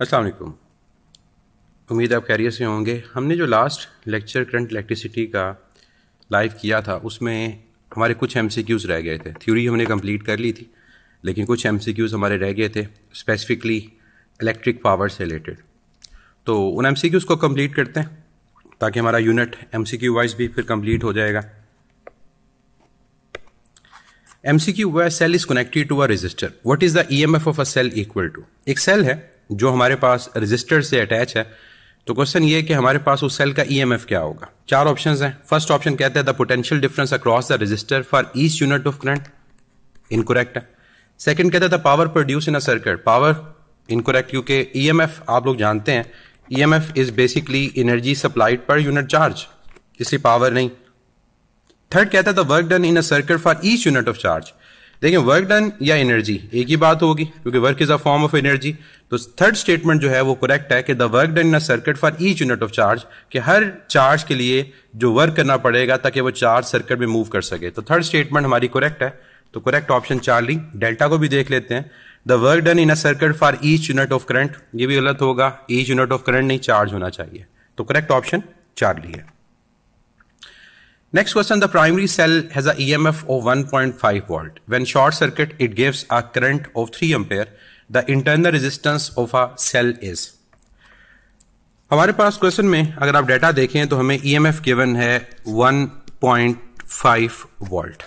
अस्सलाम वालेकुम उम्मीद आप कैरियर से होंगे हमने जो लास्ट लेक्चर करंट इलेक्ट्रिसिटी का लाइव किया था उसमें हमारे कुछ एम रह गए थे थ्योरी हमने कंप्लीट कर ली थी लेकिन कुछ एम हमारे रह गए थे स्पेसिफिकली इलेक्ट्रिक पावर से रिलेटेड तो उन एम को कंप्लीट करते हैं ताकि हमारा यूनिट एम वाइज भी फिर कंप्लीट हो जाएगा M C Q cell is connected to a resistor what is the E M F of a cell equal to एक सेल है जो हमारे पास रजिस्टर से अटैच है तो क्वेश्चन ये कि हमारे पास उस सेल का ईएमएफ e क्या होगा चार ऑप्शंस हैं फर्स्ट ऑप्शन कहते हैं the potential difference across the resistor for each unit of current incorrect है सेकेंड कहते हैं the power produce in a circuit power incorrect क्योंकि ईएमएफ e आप लोग जानते हैं EMF is basically energy supplied per unit charge इसलिए power नहीं थर्ड कहता है the work done in a circuit for each unit of charge देखिए वर्क डन या एनर्जी एक ही बात होगी क्योंकि work is a form of energy तो थर्ड स्टेटमेंट जो है वो करेक्ट है कि the work done in a circuit for each unit of charge कि हर चार्ज के लिए जो वर्क करना पड़ेगा ताकि वो चार्ज सर्किट में मूव कर सके तो थर्ड स्टेटमेंट हमारी करेक्ट है तो करेक्ट ऑप्शन ली डेल्टा को भी देख लेते हैं the work done in a circuit for each unit of current ये भी गलत होगा ईच यूनिट ऑफ करंट नहीं चार्ज होना चाहिए तो करेक्ट ऑप्शन ली है Next question, the primary cell has a EMF of 1.5 volt. When short circuit, it gives a current of 3 ampere. The internal resistance of a cell is. हमारे पास question में अगर आप data देखें तो हमें ईएमएफ e गिवन है 1.5 volt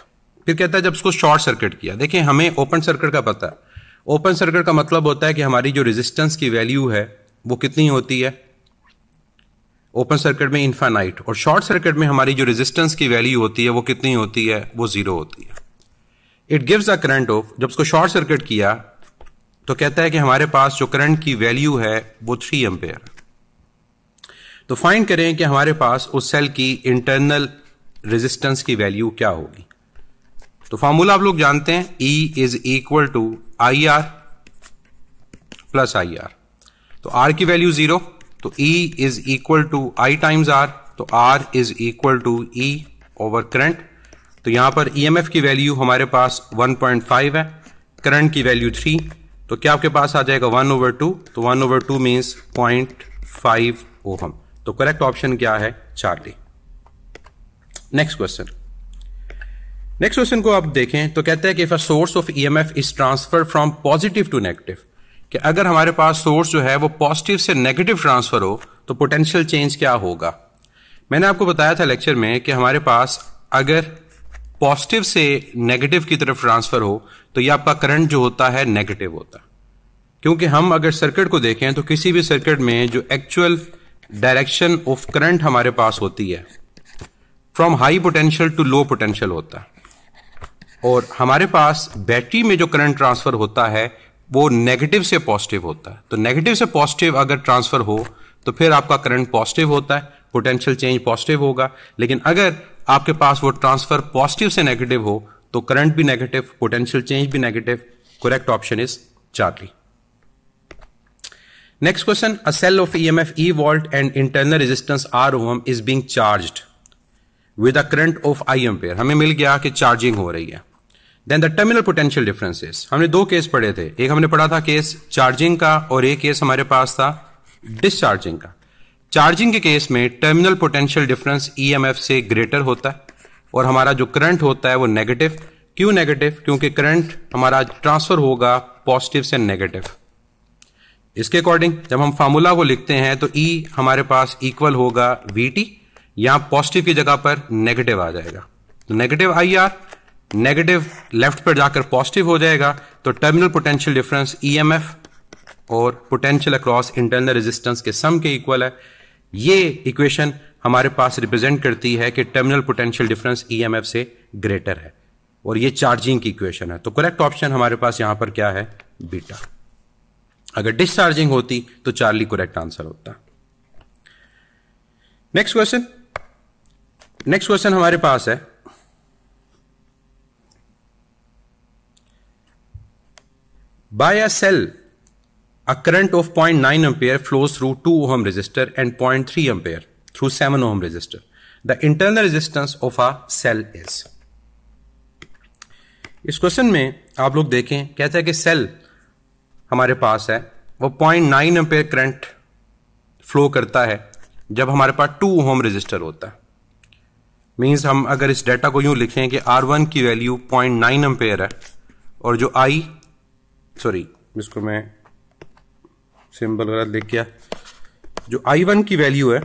फिर कहता है जब उसको शॉर्ट सर्किट किया देखिए हमें ओपन सर्किट का पता है ओपन सर्किट का मतलब होता है कि हमारी जो रेजिस्टेंस की वैल्यू है वो कितनी होती है ओपन सर्किट में इन्फानाइट और शॉर्ट सर्किट में हमारी जो रेजिस्टेंस की वैल्यू होती है वो कितनी होती है वो जीरो होती है it gives a current of जब उसको शॉर्ट सर्किट किया तो कहता है कि हमारे पास जो करंट की वैल्यू है वो थ्री एम्पेयर तो फाइंड करें कि हमारे पास उस सेल की इंटरनल रेजिस्टेंस की वैल्यू क्या होगी तो फार्मूला आप लोग जानते हैं E is equal to I R plus I r तो आर की वैल्यू जीरो तो E is equal to I times R तो R is equal to E over current तो यहां पर ईएमएफ e की वैल्यू हमारे पास 1.5 है करंट की वैल्यू 3 तो क्या आपके पास आ जाएगा 1 ओवर 2 तो 1 ओवर 2 मीन्स 0.5 ओहम तो करेक्ट ऑप्शन क्या है Charlie next question next question को आप देखें तो कहते हैं कि if a source of F is transfer from positive to negative कि अगर हमारे पास सोर्स जो है वो पॉजिटिव से नेगेटिव ट्रांसफ़र हो तो पोटेंशियल चेंज क्या होगा मैंने आपको बताया था लेक्चर में कि हमारे पास अगर पॉजिटिव से नेगेटिव की तरफ ट्रांसफ़र हो तो ये आपका करंट जो होता है नेगेटिव होता क्योंकि हम अगर सर्किट को देखें तो किसी भी सर्किट में जो एक्चुअल डायरेक्शन ऑफ करंट हमारे पास होती है from high potential to low potential होता है और हमारे पास बैटरी में जो करंट ट्रांसफ़र होता है वो नेगेटिव से पॉजिटिव होता है तो नेगेटिव से पॉजिटिव अगर ट्रांसफर हो तो फिर आपका करंट पॉजिटिव होता है पोटेंशियल चेंज पॉजिटिव होगा लेकिन अगर आपके पास वो ट्रांसफर पॉजिटिव से नेगेटिव हो तो करंट भी नेगेटिव पोटेंशियल चेंज भी negative correct option is Charlie next question a cell of E M F E volt and internal resistance r ohm is being charge with a current of I ampere हमें मिल गया कि charging हो रही है then the terminal potential differences हमने दो case पढ़े थे एक हमने पढ़ा था केस चार्जिंग का और एक केस हमारे पास था डिस्चार्जिंग का चार्जिंग के केस में टर्मिनल पोटेंशियल डिफरेंस ई से ग्रेटर होता है और हमारा जो करंट होता है वो नेगेटिव क्यों नेगेटिव क्योंकि करंट हमारा ट्रांसफर होगा पॉजिटिव से नेगेटिव इसके अकॉर्डिंग जब हम फार्मूला को लिखते हैं तो ई e हमारे पास इक्वल होगा वी टी यहां पॉजिटिव की जगह पर नेगेटिव आ जाएगा तो negative I R negative left पर जाकर पॉजिटिव हो जाएगा तो टर्मिनल पोटेंशियल डिफरेंस ईएमएफ और पोटेंशियल अक्रॉस इंटरनल रेजिस्टेंस के सम के इक्वल है ये इक्वेशन हमारे पास रिप्रेजेंट करती है कि टर्मिनल पोटेंशियल डिफरेंस ईएमएफ से ग्रेटर है और ये चार्जिंग की इक्वेशन है तो करेक्ट ऑप्शन हमारे पास यहां पर क्या है बीटा अगर डिस्चार्जिंग होती तो चार्ली करेक्ट आंसर होता नेक्स्ट क्वेश्चन नेक्स्ट क्वेश्चन हमारे पास है By a cell, a current of 0.9 ampere flows through 2 ohm resistor and 0.3 ampere through 7 ohm resistor. The internal resistance of a cell is. इस question में आप लोग देखें कहता है कि सेल हमारे पास है वो 0.9 नाइन एम्पेयर करंट फ्लो करता है जब हमारे पास टू होम रजिस्टर होता है मीन्स हम अगर इस डाटा को यूं लिखें कि R1 की वैल्यू 0.9 एम्पेयर है और जो I सॉरी इसको मैं सिंबल गलत लिख गया जो आई वन की वैल्यू है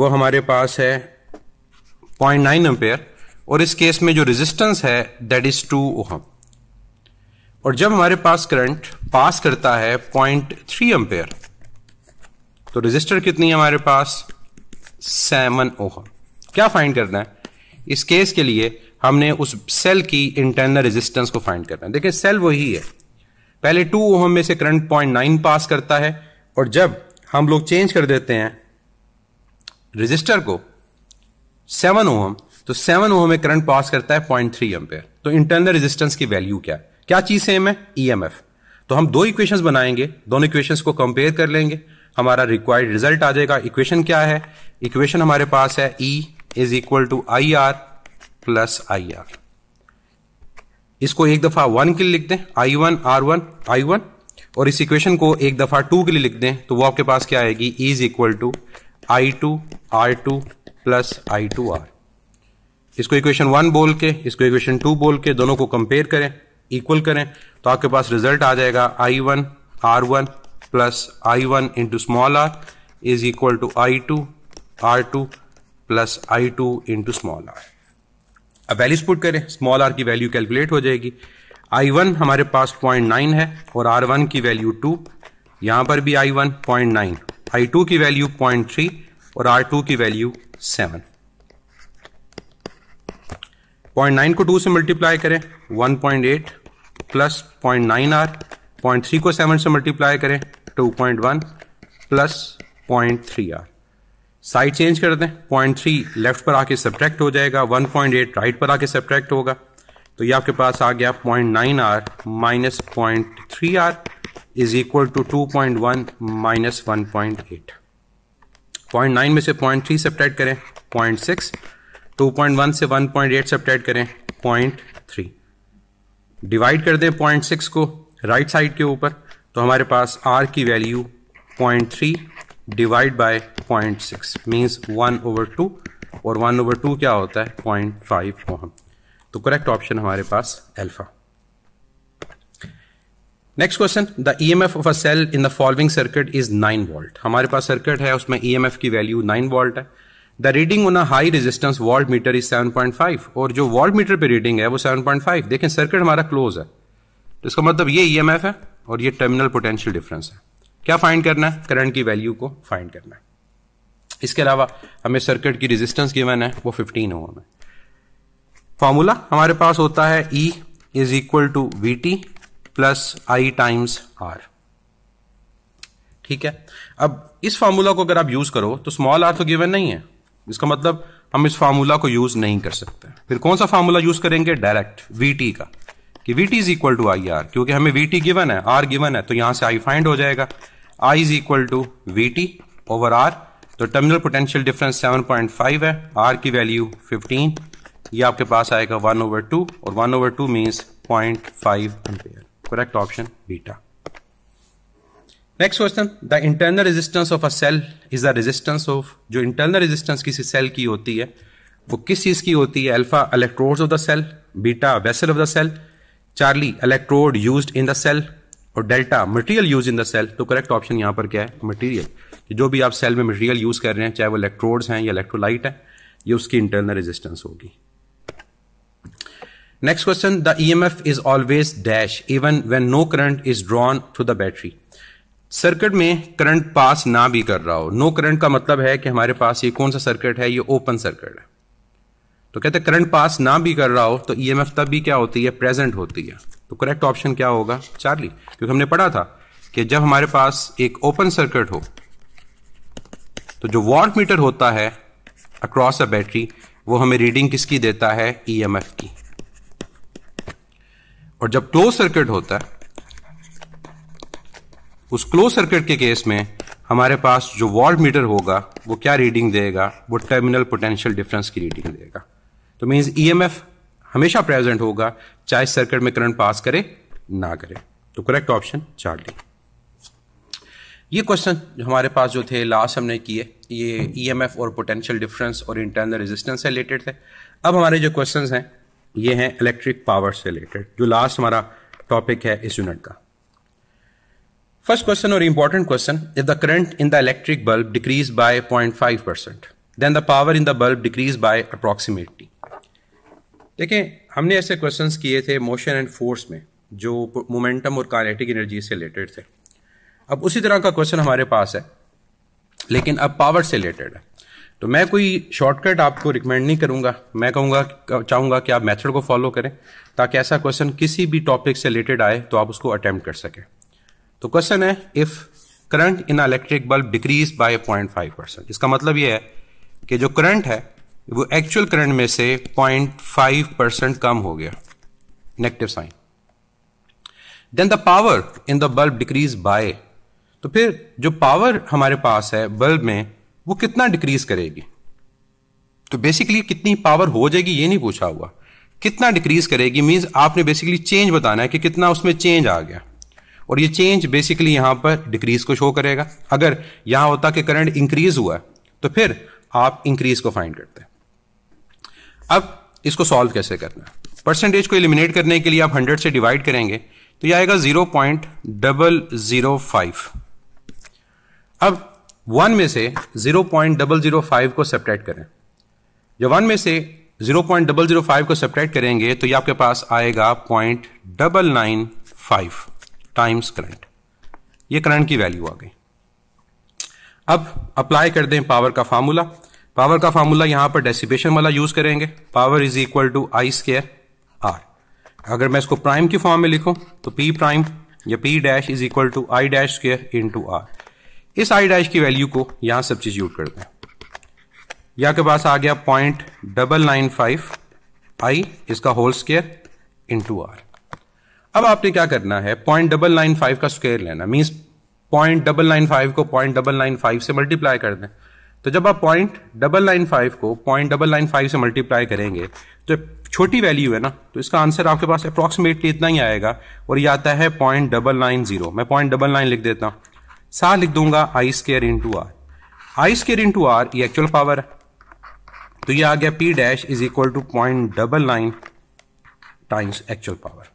वो हमारे पास है पॉइंट नाइन एम्पेयर और इस केस में जो रेजिस्टेंस है दैट इज टू ओहम और जब हमारे पास करंट पास करता है पॉइंट थ्री एम्पेयर तो रजिस्टर कितनी है हमारे पास सेवन ओहम क्या फाइंड करना है इस केस के लिए हमने उस सेल की इंटरनल रेजिस्टेंस को फाइंड करना है देखिए सेल वही है पहले टू ओहम में से करंट पॉइंट नाइन पास करता है और जब हम लोग चेंज कर देते हैं रजिस्टर को सेवन ओहम तो सेवन ओहम में करंट पास करता है पॉइंट थ्री एम्पेयर तो इंटरनल रेजिस्टेंस की वैल्यू क्या है क्या चीज सेम है ईएमएफ e तो हम दो इक्वेशंस बनाएंगे दोनों इक्वेशंस को कंपेयर कर लेंगे हमारा रिक्वायर्ड रिजल्ट आ जाएगा इक्वेशन क्या है इक्वेशन हमारे पास है E is equal to I R plus I r इसको एक दफा वन के लिए लिख दें I one R one I one और इस इक्वेशन को एक दफा टू के लिए लिख दें तो वो आपके पास क्या आएगी is equal to I two R two plus I two r इसको इक्वेशन वन बोल के इसको इक्वेशन टू बोल के दोनों को कंपेयर करें इक्वल करें तो आपके पास रिजल्ट आ जाएगा I one R one plus I one into small r is equal to I two R two plus I two into small r अब वैल्यूज पुट करें स्मॉल आर की वैल्यू कैलकुलेट हो जाएगी आई वन हमारे पास point nine है और R one की value two यहां पर भी I one point nine I two की वैल्यू पॉइंट थ्री और आर टू की वैल्यू सेवन पॉइंट नाइन को टू से मल्टीप्लाई करें one point eight plus point nine r point three को सेवन से मल्टीप्लाई करें two point one plus point three r side change कर दें पॉइंट थ्री लेफ्ट पर आके सब्ट्रैक्ट हो जाएगा वन पॉइंट एट राइट पर आके सब्ट्रैक्ट होगा तो ये आपके पास आ गया point nine r minus point three r is equal to two point one minus one point eight point nine में से पॉइंट थ्री सब्ट्रैक्ट करें point six two point one से वन पॉइंट एट सब्ट्रैक्ट करें point three divide कर दें point six को right right side के ऊपर तो हमारे पास आर की value point three divide by 0.6 means one over two और वन ओवर टू क्या होता है 0.5 हम तो करेक्ट ऑप्शन हमारे पास alpha next question the F of a cell in the following circuit is 9 volt हमारे पास सर्किट है उसमें एफ e की वैल्यू 9 वोल्ट है the reading on a high resistance voltmeter is 7.5 और जो वॉल्ट मीटर पर रीडिंग है वो 7.5 देखें सर्किट हमारा क्लोज है तो इसका मतलब ये एफ e है और ये टर्मिनल पोटेंशियल डिफरेंस है क्या फाइंड करना है करंट की वैल्यू को फाइंड करना है इसके अलावा हमें सर्किट की रेजिस्टेंस गिवन है वो 15 हो हमें फॉर्मूला हमारे पास होता है E is equal to V T plus I times r ठीक है अब इस फॉर्मूला को अगर आप यूज करो तो स्मॉल आर तो गिवन नहीं है इसका मतलब हम इस फार्मूला को यूज नहीं कर सकते फिर कौन सा फार्मूला यूज करेंगे डायरेक्ट वी टी का कि V T is equal to I R क्योंकि हमें वी टी गिवन है आर गिवन है तो यहां से आई फाइंड हो जाएगा I is equal to V T over R तो टर्मिनल पोटेंशियल डिफरेंस 7.5 है आर की वैल्यू 15 ये आपके पास आएगा 1 ओवर 2 और 1 over 2 means 0.5 five correct option beta next question the internal resistance of a cell is the resistance of जो internal resistance किसी सेल की होती है वो किस चीज की होती है alpha electrodes of the cell beta vessel of the cell Charlie electrode used in the cell और delta material use in the cell तो करेक्ट ऑप्शन यहां पर क्या है मटेरियल जो भी आप सेल में मटेरियल यूज कर रहे हैं चाहे वो इलेक्ट्रोड्स हैं या इलेक्ट्रोलाइट है ये उसकी इंटरनल रेजिस्टेंस होगी next question the E M F is always dash even when no current is drawn through the battery circuit में करंट पास ना भी कर रहा हो नो no करंट का मतलब है कि हमारे पास ये कौन सा सर्किट है ये ओपन सर्किट है तो कहते हैं करंट पास ना भी कर रहा हो तो ई e तब भी क्या होती है प्रेजेंट होती है तो करेक्ट ऑप्शन क्या होगा चार्ली क्योंकि हमने पढ़ा था कि जब हमारे पास एक ओपन सर्किट हो तो जो वॉट मीटर होता है अक्रॉस अ बैटरी वो हमें रीडिंग किसकी देता है ई e की और जब क्लोज सर्किट होता है उस क्लोज सर्किट के केस में हमारे पास जो वॉल्ट मीटर होगा वो क्या रीडिंग देगा वो टर्मिनल पोटेंशियल डिफरेंस की रीडिंग देगा तो मीन्स ई e हमेशा प्रेजेंट होगा चाहे सर्किट में करंट पास करे ना करे तो करेक्ट ऑप्शन चार डी ये क्वेश्चन हमारे पास जो थे लास्ट हमने किए ये ई e और पोटेंशियल डिफरेंस और इंटरनल रेजिस्टेंस से रिलेटेड थे अब हमारे जो क्वेश्चन हैं ये हैं इलेक्ट्रिक पावर से रिलेटेड जो लास्ट हमारा टॉपिक है इस यूनिट का फर्स्ट क्वेश्चन और important question if the current in the electric bulb decrease by 0.5 percent then the power in the bulb decrease by approximately देखें हमने ऐसे क्वेश्चंस किए थे मोशन एंड फोर्स में जो मोमेंटम और कानेटिक एनर्जी से रिलेटेड थे अब उसी तरह का क्वेश्चन हमारे पास है लेकिन अब पावर से रिलेटेड है तो मैं कोई शॉर्टकट आपको रिकमेंड नहीं करूंगा मैं कहूंगा चाहूंगा कि आप मेथड को फॉलो करें ताकि ऐसा क्वेश्चन किसी भी टॉपिक से रिलेटेड आए तो आप उसको अटैम्प्ट कर सकें तो क्वेश्चन है if current in electric bulb decrease by point five percent इसका मतलब यह है कि जो करंट है वो एक्चुअल करंट में से 0.5 परसेंट कम हो गया negative sign then the power in the bulb decrease by तो फिर जो पावर हमारे पास है बल्ब में वो कितना डिक्रीज करेगी तो बेसिकली कितनी पावर हो जाएगी ये नहीं पूछा हुआ कितना डिक्रीज करेगी मीन्स आपने बेसिकली चेंज बताना है कि कितना उसमें चेंज आ गया और ये चेंज बेसिकली यहां पर डिक्रीज को शो करेगा अगर यहां होता कि करंट इंक्रीज हुआ तो फिर आप इंक्रीज को फाइंड करते हैं अब इसको सॉल्व कैसे करना है परसेंटेज को एलिमिनेट करने के लिए आप हंड्रेड से डिवाइड करेंगे तो यह आएगा zero point double zero five अब वन में से zero point double zero five को सेपरेट करें जब वन में से zero point double zero five को सेपरेट करेंगे तो यह आपके पास आएगा point double nine five times current ये करंट की वैल्यू आ गई अब अप्लाई कर दें पावर का फार्मूला पावर का फार्मूला यहां पर डेसिपेशन वाला यूज करेंगे power is equal to I square R अगर मैं इसको प्राइम की फॉर्म में लिखूं तो पी प्राइम या P dash is equal to I dash square into R इस आई डैश की वैल्यू को यहां सब्सिट्यूट करते हैं या के पास आ गया point double nine five I इसका whole square into R अब आपने क्या करना है पॉइंट डबल नाइन फाइव का स्केयर लेना means point double nine five को पॉइंट डबल नाइन फाइव से मल्टीप्लाई कर दें तो जब आप पॉइंट डबल नाइन फाइव को पॉइंट डबल नाइन फाइव से मल्टीप्लाई करेंगे तो छोटी वैल्यू है ना तो इसका आंसर आपके पास अप्रॉक्सीमेटली इतना ही आएगा और ये आता है पॉइंट डबल नाइन जीरो मैं पॉइंट डबल नाइन लिख देता हूँ साथ लिख दूंगा I square into R I square into R ये एक्चुअल पावर है तो ये आ गया P dash is equal to point double nine times actual power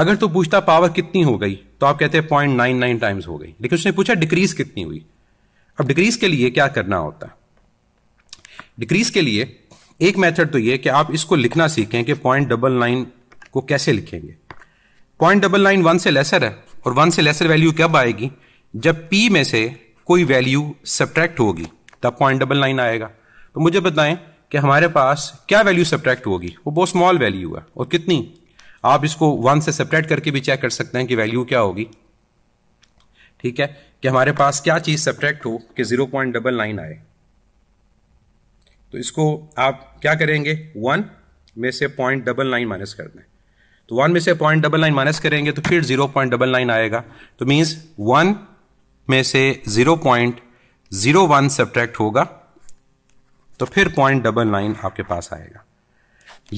अगर तो पूछता पावर कितनी हो गई तो आप कहते हैं पॉइंट नाइन नाइन टाइम्स हो गई लेकिन उसने पूछा डिक्रीज कितनी हुई अब डिक्रीज के लिए क्या करना होता है डिक्रीज के लिए एक मेथड तो यह कि आप इसको लिखना सीखें कि पॉइंट डबल नाइन को कैसे लिखेंगे पॉइंट डबल नाइन वन से लेसर है और वन से लेसर वैल्यू कब आएगी जब पी में से कोई वैल्यू सब्ट्रैक्ट होगी तब पॉइंट डबल नाइन आएगा तो मुझे बताएं कि हमारे पास क्या वैल्यू सब्ट्रैक्ट होगी वो बहुत स्मॉल वैल्यू है और कितनी आप इसको वन से सेपरेट करके भी चेक कर सकते हैं कि वैल्यू क्या होगी ठीक है कि हमारे पास क्या चीज़ सब्ट्रैक्ट हो कि ज़ीरो पॉइंट डबल नाइन आए तो इसको आप क्या करेंगे वन में से पॉइंट डबल नाइन माइनस कर दें तो वन में से पॉइंट डबल नाइन माइनस करेंगे तो फिर ज़ीरो पॉइंट डबल नाइन आएगा तो मीन्स वन में से zero point zero one subtract होगा तो फिर पॉइंट डबल नाइन आपके पास आएगा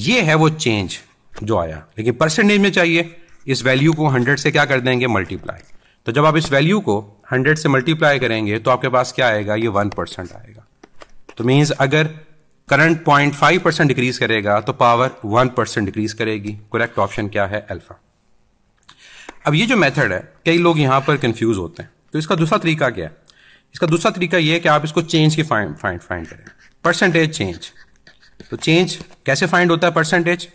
ये है वो चेंज जो आया लेकिन परसेंटेज में चाहिए इस वैल्यू को हंड्रेड से क्या कर देंगे मल्टीप्लाई तो जब आप इस वैल्यू को 100 से मल्टीप्लाई करेंगे तो आपके पास क्या आएगा ये 1 परसेंट आएगा तो मीन्स अगर करंट 0.5 परसेंट डिक्रीज करेगा तो पावर 1 परसेंट डिक्रीज करेगी करेक्ट ऑप्शन क्या है अल्फा अब ये जो मेथड है कई लोग यहां पर कंफ्यूज होते हैं तो इसका दूसरा तरीका क्या है इसका दूसरा तरीका ये है कि आप इसको चेंज की फाइंड फाइंड फाइंड करें परसेंटेज चेंज तो चेंज कैसे फाइंड होता है परसेंटेज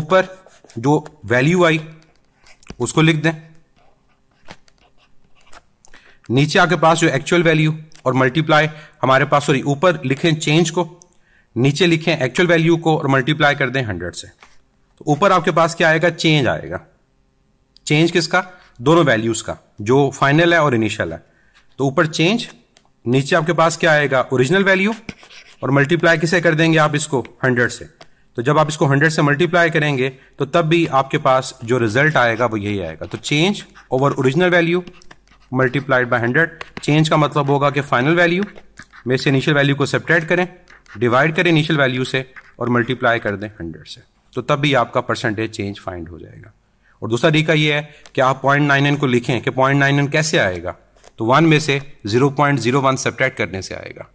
ऊपर जो वैल्यू आई उसको लिख दें नीचे आपके पास जो एक्चुअल वैल्यू और मल्टीप्लाई हमारे पास सॉरी ऊपर लिखें चेंज को नीचे लिखें एक्चुअल वैल्यू को और मल्टीप्लाई कर दें हंड्रेड से तो ऊपर आपके पास क्या आएगा चेंज आएगा चेंज किसका दोनों वैल्यूज का जो फाइनल है और इनिशियल है तो ऊपर चेंज नीचे आपके पास क्या आएगा ओरिजिनल वैल्यू और मल्टीप्लाई किसे कर देंगे आप इसको हंड्रेड से तो जब आप इसको हंड्रेड से मल्टीप्लाई करेंगे तो तब भी आपके पास जो रिजल्ट आएगा वो यही आएगा तो change over original value multiplied by hundred change का मतलब होगा कि फाइनल वैल्यू में से इनिशियल वैल्यू को सेपरेट करें डिवाइड करें इनिशियल वैल्यू से और मल्टीप्लाई कर दें हंड्रेड से तो तब भी आपका परसेंटेज चेंज फाइंड हो जाएगा और दूसरा तरीका ये है कि आप पॉइंट नाइन एन को लिखें कि पॉइंट नाइन एन कैसे आएगा तो वन में से zero point zero one separate करने से आएगा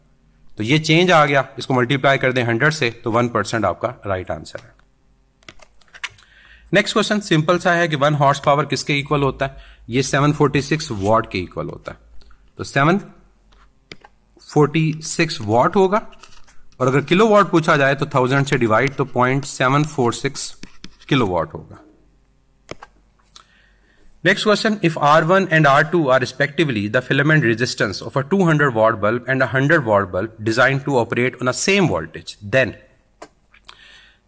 तो ये चेंज आ गया इसको मल्टीप्लाई कर दें हंड्रेड से तो वन परसेंट आपका राइट आंसर है नेक्स्ट क्वेश्चन सिंपल सा है कि वन हॉर्स पावर किसके इक्वल होता है ये 746 फोर्टी सिक्स वॉट के इक्वल होता है तो 746 फोर्टी सिक्स वॉट होगा और अगर किलो वॉट पूछा जाए तो थाउजेंड से डिवाइड तो point seven four six kilo watt होगा next question if R one and R two are respectively the filament resistance of a two hundred watt bulb and a hundred watt bulb design to operate on a same voltage then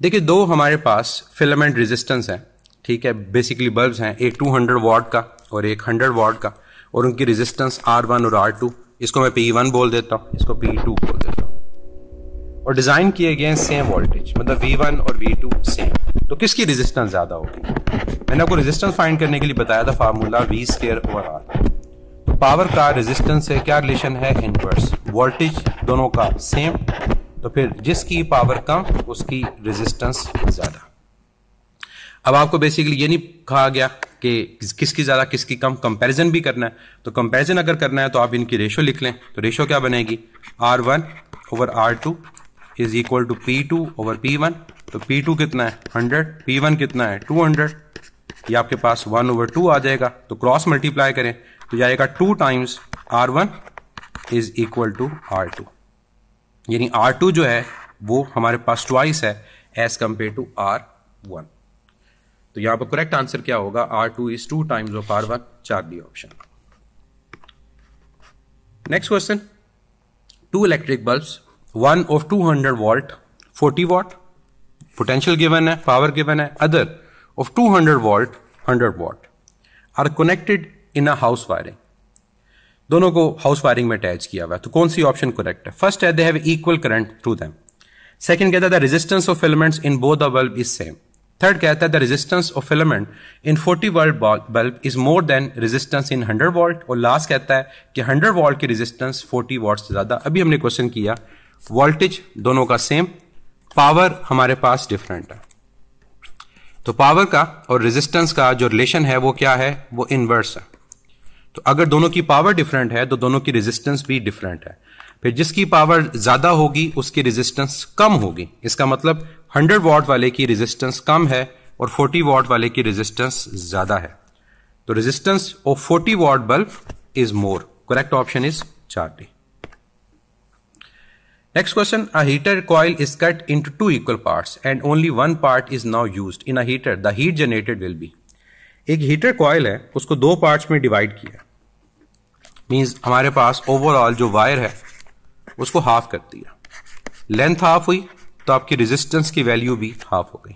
देखिए दो हमारे पास filament resistance है ठीक है basically bulb है एक to hundred what का और एक हंड्रेड वाट का और उनकी रेजिस्टेंस आर वन और आर टू इसको मैं पी वन बोल देता हूँ इसको पी टू बोल देता हूँ और डिज़ाइन किए गए सेम वोल्टेज मतलब वी वन और वी टू सेम तो किसकी रेजिस्टेंस ज़्यादा होगी मैंने आपको रेजिस्टेंस फाइंड करने के लिए बताया था formula V square over R तो पावर का रेजिस्टेंस है क्या रिलेशन है इनवर्स वोल्टेज दोनों का सेम तो फिर जिसकी पावर कम उसकी रेजिस्टेंस ज़्यादा अब आपको बेसिकली ये नहीं कहा गया कि किसकी ज़्यादा किसकी कम कंपैरिजन भी करना है तो कंपैरिजन अगर करना है तो आप इनकी रेशो लिख लें तो रेशो क्या बनेगी R one over R two is equal to P two over P one तो पी टू कितना है हंड्रेड पी वन कितना है टू हंड्रेड ये आपके पास वन ओवर टू आ जाएगा तो क्रॉस मल्टीप्लाई करें तो जाएगा two times R one is equal to R two यानी आर टू जो है वो हमारे पास ट्वाइस है as compare to R one तो यहां पर करेक्ट आंसर क्या होगा R two is two times of R one चार D option next question two electric bulbs one of two hundred volt forty what potential given है power given है other of two hundred volt hundred watt are connected in a house wiring दोनों को house wiring में attach किया हुआ है तो कौन सी ऑप्शन करेक्ट है फर्स्ट है they have equal current through them second कहता है resistance of elements in both the bulb is same third कहता है the resistance of filament in 40 volt bulb is more than resistance in 100 volt और last कहता है कि 100 volt की resistance 40 volt से ज़्यादा अभी हमने क्वेश्चन किया वोल्टेज दोनों का सेम पावर हमारे पास डिफरेंट है तो पावर का और रेजिस्टेंस का जो रिलेशन है वो क्या है वो इनवर्स है तो अगर दोनों की पावर डिफरेंट है तो दोनों की रेजिस्टेंस भी डिफरेंट है फिर जिसकी पावर ज़्यादा होगी उसकी रेजिस्टेंस कम होगी इसका मतलब 100 वाट वाले की रेजिस्टेंस कम है और 40 वाट वाले की रेजिस्टेंस ज्यादा है तो resistance of 40 watt bulb is more correct option is चार D next question a heater coil is cut into two equal parts and only one part is now used. In a heater, the heat generated will be एक heater coil है उसको दो parts में divide किया means हमारे पास overall जो wire है उसको हाफ कर दिया लेंथ हाफ हुई तो आपकी रेजिस्टेंस की वैल्यू भी हाफ हो गई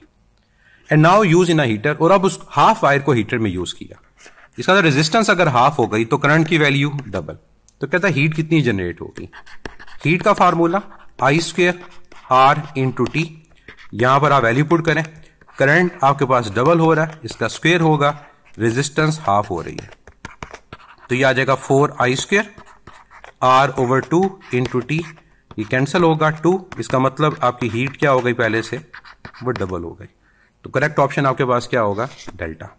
and now use in a heater और अब उस हाफ वायर को हीटर में यूज किया इसका तो रेजिस्टेंस अगर हाफ हो गई तो करंट की वैल्यू डबल तो कहता है हीट कितनी जनरेट होगी हीट का formula I square R two T यहां पर आप वैल्यू पुट करें करंट आपके पास डबल हो रहा है इसका स्क्वेयर होगा रेजिस्टेंस हाफ हो रही है तो ये आ जाएगा four I square R over two into T ये कैंसिल होगा टू इसका मतलब आपकी हीट क्या हो गई पहले से वो डबल हो गई तो करेक्ट ऑप्शन आपके पास क्या होगा delta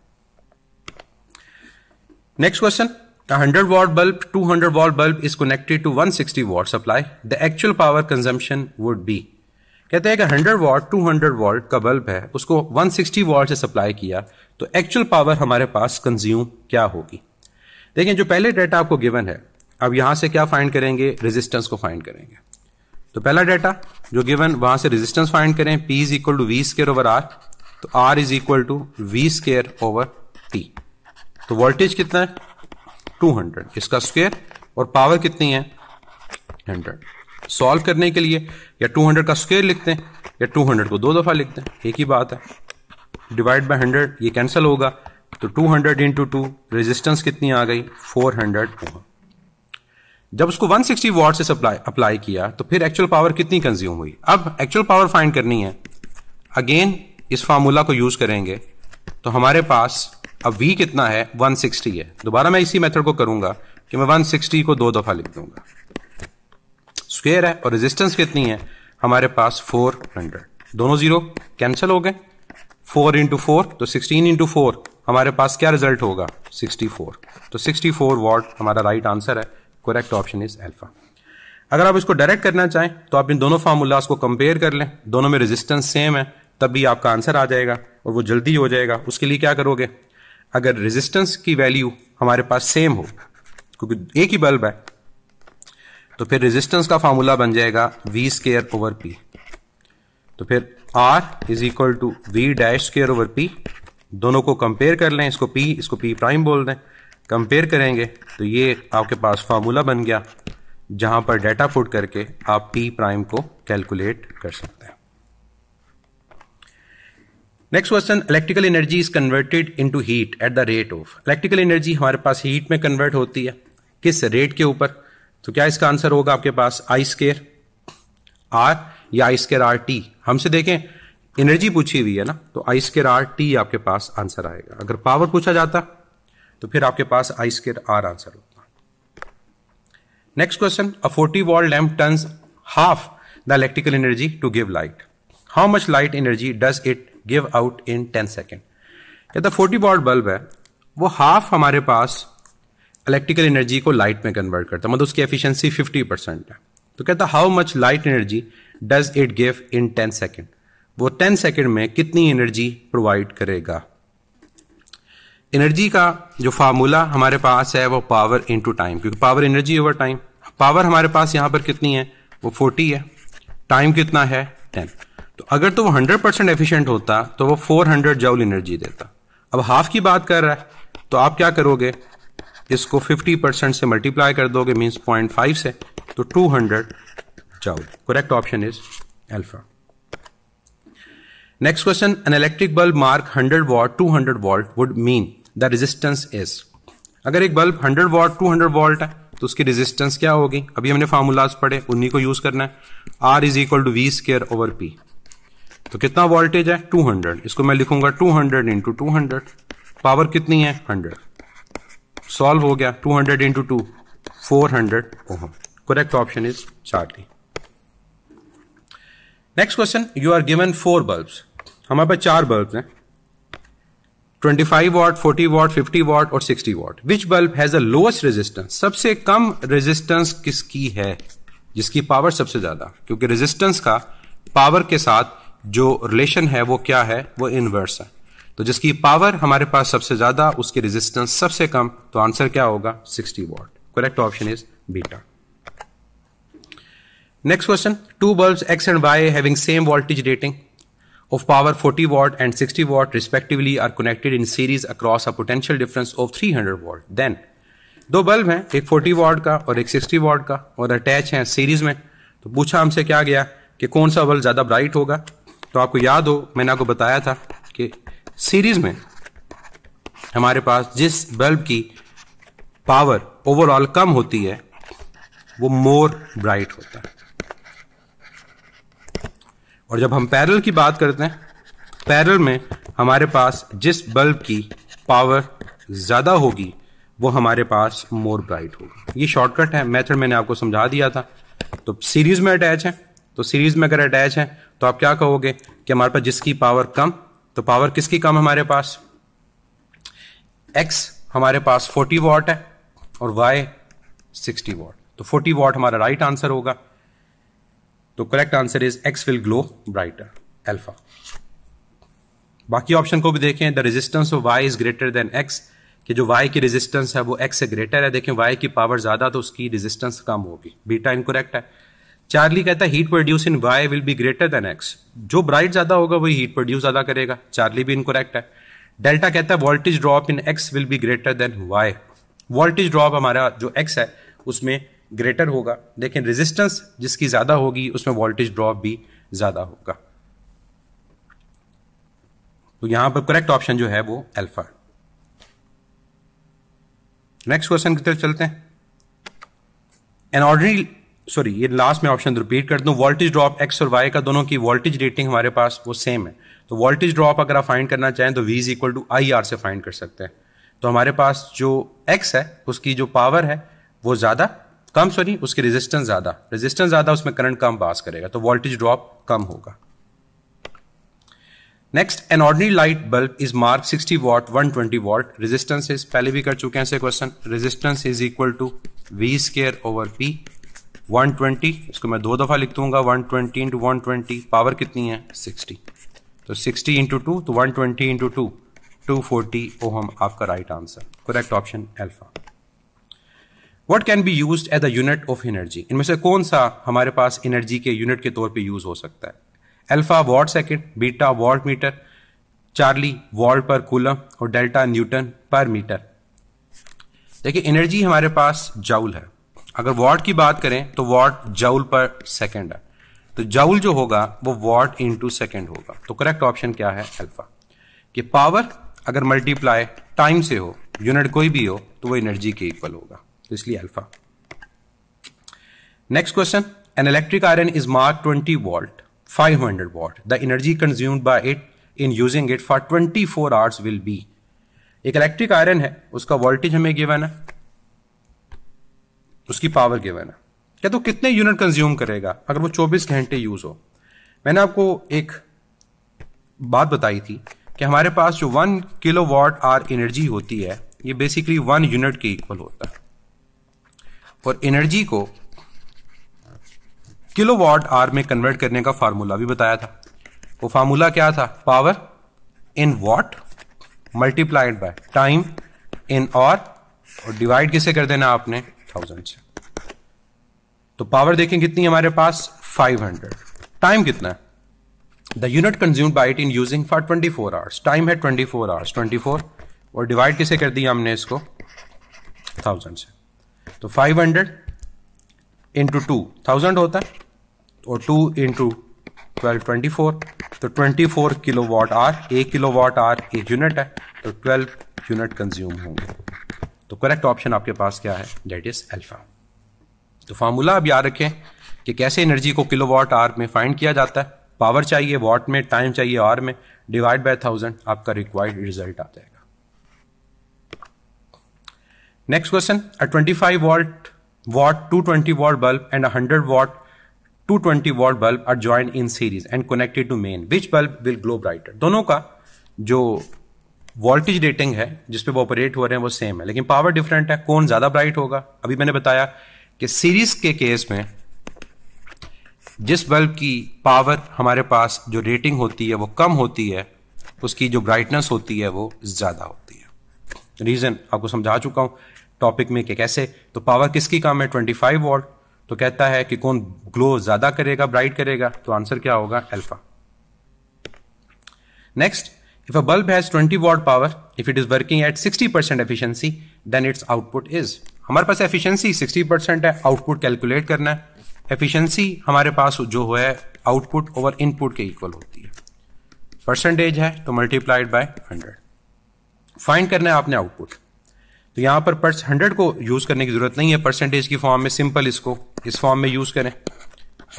next question hundred watt bulb two hundred watt bulb is connected to one sixty watt supply the actual power consumption would be कहते हैं कि वॉट टू हंड्रेड वाट का बल्ब है उसको सिक्सटी वॉट से सप्लाई किया तो actual power हमारे पास कंज्यूम क्या होगी देखिए जो पहले डेटा आपको गिवन है अब यहां से क्या फाइंड करेंगे रेजिस्टेंस को फाइंड करेंगे तो पहला डाटा जो गिवन वहां से रेजिस्टेंस फाइंड करें P is equal to V square over R तो R is equal to V square over T तो वोल्टेज कितना है 200 इसका स्क्वेयर और पावर कितनी है 100 सॉल्व करने के लिए या 200 का स्क्वेयर लिखते हैं या 200 को दो दफ़ा लिखते हैं एक ही बात है डिवाइड बाय 100 ये कैंसिल होगा तो 200 इंटू टू रेजिस्टेंस कितनी आ गई 400 हंड्रेड जब उसको 160 सिक्सटी वॉट से सप्लाई अप्लाई किया तो फिर एक्चुअल पावर कितनी कंज्यूम हुई अब एक्चुअल पावर फाइंड करनी है अगेन इस फार्मूला को यूज करेंगे तो हमारे पास अब वी कितना है 160 है दोबारा मैं इसी मेथड को करूंगा कि मैं 160 को दो दफा लिख दूंगा स्क्वेयर है और रेजिस्टेंस कितनी है हमारे पास 400 दोनों जीरो कैंसिल हो गए 4 इंटू फोर तो 16 इंटू फोर हमारे पास क्या रिजल्ट होगा 64 तो 64 वॉट हमारा राइट आंसर है करेक्ट ऑप्शन इज एल्फा अगर आप इसको डायरेक्ट करना चाहें तो आप इन दोनों फार्मूलाज को कंपेयर कर लें दोनों में रेजिस्टेंस सेम है तब भी आपका आंसर आ जाएगा और वो जल्दी हो जाएगा उसके लिए क्या करोगे अगर रेजिस्टेंस की वैल्यू हमारे पास सेम हो क्योंकि एक ही बल्ब है तो फिर रेजिस्टेंस का फार्मूला बन जाएगा वी स्केयर ओवर पी तो फिर R is equal to V dash square over P दोनों को कंपेयर कर लें इसको पी इसको पी प्राइम बोल दें कंपेयर करेंगे तो ये आपके पास फार्मूला बन गया जहां पर डेटा पुट करके आप टी प्राइम को कैलकुलेट कर सकते हैं next question electrical energy is converted into heat at the rate of electrical energy हमारे पास हीट में कन्वर्ट होती है किस रेट के ऊपर तो क्या इसका आंसर होगा आपके पास आई स्केयर आर या आई स्केयर आर टी हमसे देखें एनर्जी पूछी हुई है ना तो आई स्केयर आर टी आपके पास आंसर आएगा अगर पावर पूछा जाता तो फिर आपके पास आई स्केर आर आंसर होगा next question a forty watt lamp turns half the electrical energy to give light how much light energy does it give out in ten second कहता फोर्टी वॉट बल्ब है वो half हमारे पास electrical energy को light में convert करता है मतलब उसकी एफिशिएंसी 50 परसेंट है तो कहता how much light energy does it give in 10 second वो 10 सेकेंड में कितनी एनर्जी प्रोवाइड करेगा एनर्जी का जो फार्मूला हमारे पास है वो पावर इनटू टाइम क्योंकि power energy over time power हमारे पास यहां पर कितनी है वो फोर्टी है टाइम कितना है टेन तो अगर तो वो हंड्रेड परसेंट एफिशियंट होता तो वो फोर हंड्रेड जाउल एनर्जी देता अब हाफ की बात कर रहा है तो आप क्या करोगे इसको फिफ्टी परसेंट से मल्टीप्लाई कर दोगे मीन्स पॉइंट फाइव से तो two hundred joule correct option is alpha next question an electric bulb mark hundred watt two hundred volt would mean the resistance is अगर एक बल्ब 100 वॉट 200 वॉल्ट है तो उसकी रेजिस्टेंस क्या होगी अभी हमने फार्मूलाज पढ़े उन्हीं को यूज करना है R is equal to V square over P तो कितना वोल्टेज है 200 इसको मैं लिखूंगा 200 हंड्रेड इंटू टू पावर कितनी है 100 सॉल्व हो गया 200 hundred into two four hundred correct option is charlie next question you are given four bulb हमारे पास चार बल्ब हैं 25 वॉट 40 वॉट 50 वॉट और 60 watt which bulb has a lowest resistance सबसे कम रेजिस्टेंस किसकी है जिसकी पावर सबसे ज्यादा क्योंकि रेजिस्टेंस का पावर के साथ जो रिलेशन है वो क्या है वो इनवर्स है तो जिसकी पावर हमारे पास सबसे ज्यादा उसकी रेजिस्टेंस सबसे कम तो आंसर क्या होगा 60 watt correct option is beta next question two bulb X and Y having same voltage rating of power 40 watt and 60 watt respectively are connected in series across a potential difference of 300 watt. Then दो bulb हैं एक 40 वाट का और एक 60 वाट का और attach हैं series में तो पूछा हमसे क्या गया कि कौन सा बल्ब ज़्यादा ब्राइट होगा तो आपको याद हो मैंने आपको बताया था कि सीरीज में हमारे पास जिस बल्ब की पावर ओवरऑल कम होती है वो मोर ब्राइट होता है और जब हम पैरल की बात करते हैं पैरल में हमारे पास जिस बल्ब की पावर ज़्यादा होगी वो हमारे पास मोर ब्राइट होगा ये शॉर्टकट है मेथड मैंने आपको समझा दिया था तो सीरीज़ में अटैच है तो सीरीज़ में अगर अटैच है तो आप क्या कहोगे कि हमारे पास जिसकी पावर कम तो पावर किसकी कम हमारे पास एक्स हमारे पास 40 वॉट है और वाई 60 वॉट तो 40 वॉट हमारा राइट आंसर होगा तो correct answer is X will glow brighter alpha बाकी ऑप्शन को भी देखें the resistance of Y is greater than X कि जो वाई की रेजिस्टेंस है वो एक्स से ग्रेटर है देखें वाई की पावर ज़्यादा तो उसकी रेजिस्टेंस कम होगी बीटा इनकोरेक्ट है चार्ली कहता है heat produce in Y will be greater than X जो ब्राइट ज़्यादा होगा वही हीट प्रोड्यूस ज़्यादा करेगा चार्ली भी इनकोरेक्ट है डेल्टा कहता है voltage drop in X will be greater than Y voltage drop हमारा जो एक्स है उसमें ग्रेटर होगा लेकिन रेजिस्टेंस जिसकी ज़्यादा होगी उसमें वोल्टेज ड्रॉप भी ज़्यादा होगा तो यहां पर करेक्ट ऑप्शन जो है वो अल्फा नेक्स्ट क्वेश्चन की तरफ चलते हैं एन ऑर्डरी सॉरी ये लास्ट में ऑप्शन रिपीट कर दूं वोल्टेज ड्रॉप एक्स और वाई का दोनों की वोल्टेज रेटिंग हमारे पास वो सेम है तो वोल्टेज ड्रॉप अगर आप फाइंड करना चाहें तो V is equal to I R से फाइंड कर सकते हैं तो हमारे पास जो एक्स है उसकी जो पावर है वो ज़्यादा कम सॉरी उसके रेजिस्टेंस ज़्यादा रेजिस्टेंस ज़्यादा उसमें करंट कम पास करेगा तो वोल्टेज ड्रॉप कम होगा next an ordinary light bulb is mark 60 watt 120 twenty watt resistance is पहले भी कर चुके हैं ऐसे question resistance is equal to V square over P 120 इसको मैं दो दफ़ा लिख दूंगा 120 ट्वेंटी इंटू वन पावर कितनी है 60 तो 60 इंटू टू तो 120 ट्वेंटी इंटू टू टू आपका right answer correct option alpha what can be use as the unit of energy इनमें से कौन सा हमारे पास एनर्जी के यूनिट के तौर पे यूज हो सकता है alpha watt second beta volt meter charlie volt पर कूलम और डेल्टा न्यूटन पर मीटर देखिए एनर्जी हमारे पास जाउल है अगर वॉट की बात करें तो वॉट जाउल पर सेकेंड है तो जाउल जो होगा वो वॉट इंटू सेकेंड होगा तो करेक्ट ऑप्शन क्या है अल्फा कि पावर अगर मल्टीप्लाई टाइम से हो यूनिट कोई भी हो तो वो एनर्जी के इक्वल होगा तो इसलिए alpha next question an electric iron is mark 20 volt 500 watt the energy consumed by it in using it for 24 hours will be एक इलेक्ट्रिक आयरन है उसका वोल्टेज हमें गिवन है उसकी पावर गिवन है क्या तो कितने यूनिट कंज्यूम करेगा अगर वो 24 घंटे यूज हो मैंने आपको एक बात बताई थी कि हमारे पास जो one kilo watt hour energy होती है ये बेसिकली वन यूनिट के इक्वल होता है और एनर्जी को किलोवाट आर में कन्वर्ट करने का फार्मूला भी बताया था वो फार्मूला क्या था power in watt multiplied by time in और और डिवाइड किसे कर देना आपने थाउजेंड से तो पावर देखें कितनी हमारे पास 500 टाइम कितना है the unit consumed by it in using for 24 hours time है 24 आवर्स फोर और डिवाइड किसे कर दिया हमने इसको थाउजेंड से तो 500 हंड्रेड इंटू टू थाउजेंड होता है और two into twelve twenty four तो twenty four kilo watt hour एक किलो वाट आर एक यूनिट है तो ट्वेल्व यूनिट कंज्यूम होंगे तो करेक्ट ऑप्शन आपके पास क्या है डेट इज एल्फा तो फार्मूला आप याद रखें कि कैसे एनर्जी को किलो वाट आर में फाइंड किया जाता है पावर चाहिए वाट में टाइम चाहिए आर में डिवाइड बाय थाउजेंड आपका रिक्वायर्ड रिजल्ट आता है next question a 25 watt two twenty volt bulb and hundred watt two twenty watt bulb are join in series and connected to main which bulb will glow brighter दोनों का जो voltage rating है जिस पे वो operate हो रहे हैं वो सेम है लेकिन पावर डिफरेंट है कौन ज़्यादा ब्राइट होगा अभी मैंने बताया कि सीरीज के केस में जिस बल्ब की पावर हमारे पास जो रेटिंग होती है वो कम होती है उसकी जो ब्राइटनेस होती है वो ज़्यादा होती है रीज़न आपको समझा चुका हूं टॉपिक में कि कैसे तो पावर किसकी काम है 25 वॉल्ट तो कहता है कि कौन ग्लो ज़्यादा करेगा ब्राइट करेगा तो आंसर क्या होगा alpha next if a bulb has 20 watt power if it is working at 60 percent efficiency then its output is हमारे पास एफिशियंसी 60 परसेंट है आउटपुट कैलकुलेट करना है एफिशियंसी हमारे पास जो है आउटपुट ओवर इनपुट के इक्वल होती है परसेंटेज है तो मल्टीप्लाइड बाय हंड्रेड फाइंड करना है आपने आउटपुट तो यहां पर पर्स हंड्रेड को यूज़ करने की ज़रूरत नहीं है परसेंटेज की फॉर्म में सिंपल इसको इस फॉर्म में यूज़ करें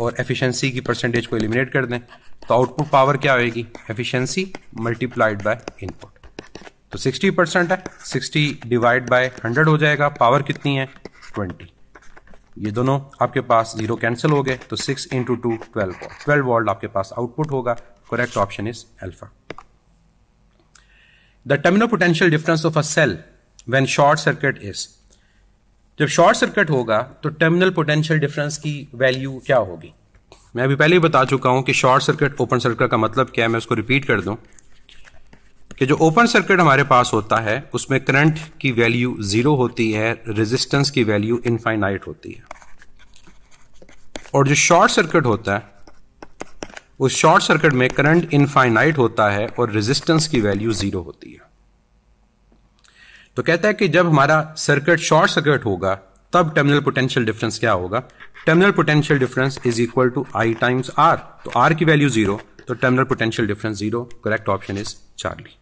और एफिशिएंसी की परसेंटेज को एलिमिनेट कर दें तो आउटपुट पावर क्या होगी एफिशिएंसी मल्टीप्लाइड बाय इनपुट तो 60 परसेंट है 60 डिवाइड बाय 100 हो जाएगा पावर कितनी है 20 ये दोनों आपके पास जीरो कैंसिल हो गए तो 6 into two twelve twelve volt आपके पास आउटपुट होगा correct option is alpha the terminal potential difference of a cell when short circuit is जब शॉर्ट सर्किट होगा तो टर्मिनल पोटेंशियल डिफरेंस की वैल्यू क्या होगी मैं अभी पहले ही बता चुका हूं कि शॉर्ट सर्किट ओपन सर्किट का मतलब क्या है मैं उसको रिपीट कर दूं कि जो ओपन सर्किट हमारे पास होता है उसमें करंट की वैल्यू ज़ीरो होती है रेजिस्टेंस की वैल्यू इनफाइनाइट होती है और जो शॉर्ट सर्किट होता है उस शॉर्ट सर्किट में करंट इनफाइनाइट होता है और रेजिस्टेंस की वैल्यू जीरो होती है तो कहता है कि जब हमारा सर्किट शॉर्ट सर्किट होगा तब टर्मिनल पोटेंशियल डिफरेंस क्या होगा terminal potential difference is equal to I times R तो आर की वैल्यू जीरो तो terminal potential difference zero correct option is Charlie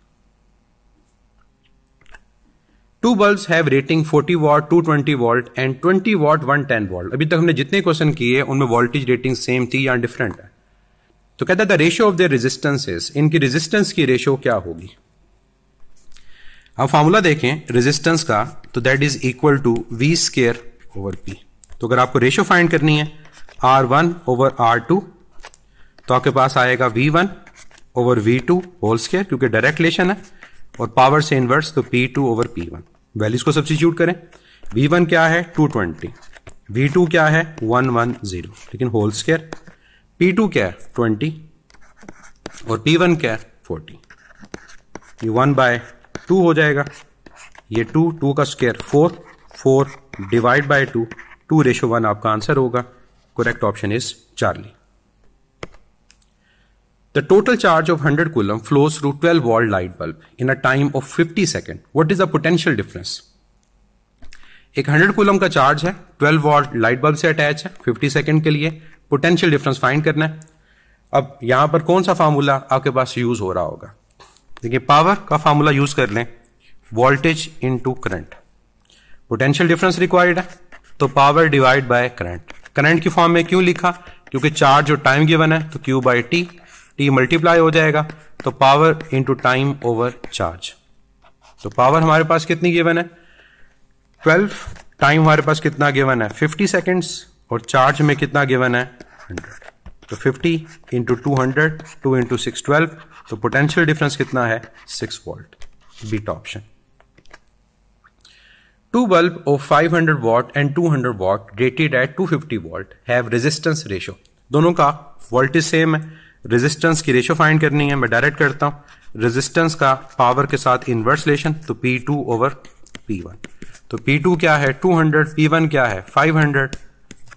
two bulbs have rating 40 watt 220 volt and 20 watt 110 volt अभी तक हमने जितने question किए उनमें वोल्टेज रेटिंग सेम थी या डिफरेंट है तो कहता है the ratio of their resistances इनकी रेजिस्टेंस की रेशियो क्या होगी हम फार्मूला देखें रेजिस्टेंस का तो that is equal to V square over P तो अगर आपको रेशियो फाइंड करनी है R one over R two तो आपके पास आएगा V one over V two whole square क्योंकि डायरेक्ट रिलेशन है और पावर से इनवर्स तो P two over P one values को सब्सिट्यूट करें वी वन क्या है टू ट्वेंटी वी टू क्या है वन वन जीरो लेकिन होल स्केयर P2 टू क्या है ट्वेंटी और पी वन क्या है फोर्टी ये वन बाय टू हो जाएगा ये टू टू का square four four divide by two two ratio one आपका आंसर होगा correct option is Charlie the total charge of 100 coulomb flows through 12 watt light bulb in a time of 50 second what is the potential difference एक 100 coulomb का charge है 12 watt light bulb से attach है 50 second के लिए potential difference find करना है अब यहां पर कौन सा फार्मूला आपके पास यूज़ हो रहा होगा देखिए पावर का फार्मूला यूज़ कर लें voltage into current potential difference required है तो power divide by current current की फॉर्म में क्यों लिखा क्योंकि चार्ज और टाइम गिवन है तो Q by T T multiply हो जाएगा तो power into time over charge तो पावर हमारे पास कितनी गिवन है 12 टाइम हमारे पास कितना गिवन है 50 सेकेंड्स और चार्ज में कितना गिवन है 100 तो 50 into two hundred two into six twelve तो पोटेंशियल डिफरेंस कितना है six volt beta option two bulb of 500 two hundred watt watt at two fifty volt have resistance ratio. दोनों का वोल्टेज सेम है रेजिस्टेंस की ratio find करनी है मैं डायरेक्ट करता हूँ रेजिस्टेंस का पावर के साथ इन्वर्स लेशन तो P2 ओवर P1 तो P2 क्या है 200 P1 क्या है 500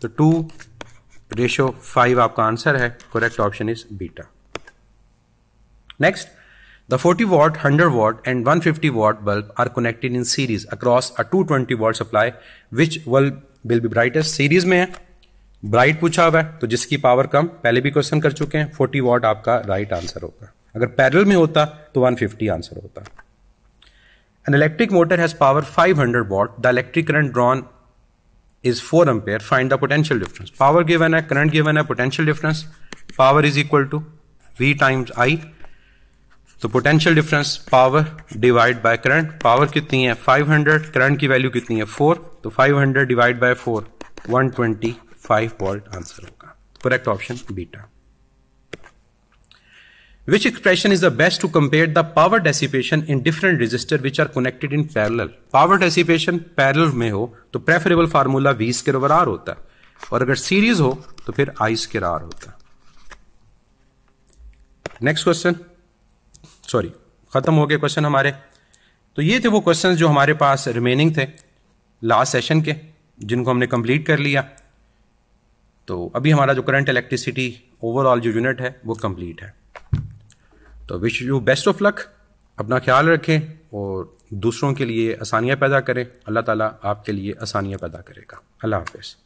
तो टू रेशो फाइव आपका आंसर है correct option is beta next watt hundred watt and one fifty watt bulb are connected in series across a two twenty watt supply which bulb will be brightest series में है bright पूछा हुआ है तो जिसकी power कम पहले भी question कर चुके हैं फोर्टी वॉट आपका राइट right आंसर होगा अगर पैरल में होता तो वन फिफ्टी आंसर होता an electric motor has power five hundred watt the electric current drawn is 4 ampere find the potential difference power given है current given है potential difference power is equal to V times I तो potential difference power divide by current power कितनी है 500 current की value कितनी है 4 तो 500 divide by 4 125 volt answer होगा correct option beta Which expression is the best to compare the power dissipation in different resistor which are connected in parallel? Power dissipation parallel में हो तो preferable formula V square over R होता है और अगर series हो तो फिर I square R होता है नेक्स्ट क्वेश्चन सॉरी खत्म हो गए question हमारे तो ये थे वो questions जो हमारे पास remaining थे last session के जिनको हमने complete कर लिया तो अभी हमारा जो current electricity overall जो unit है वो complete है तो wish you best of luck अपना ख्याल रखें और दूसरों के लिए आसानियाँ पैदा करें अल्लाह ताला आपके लिए आसानियाँ पैदा करेगा अल्लाह हाफिज़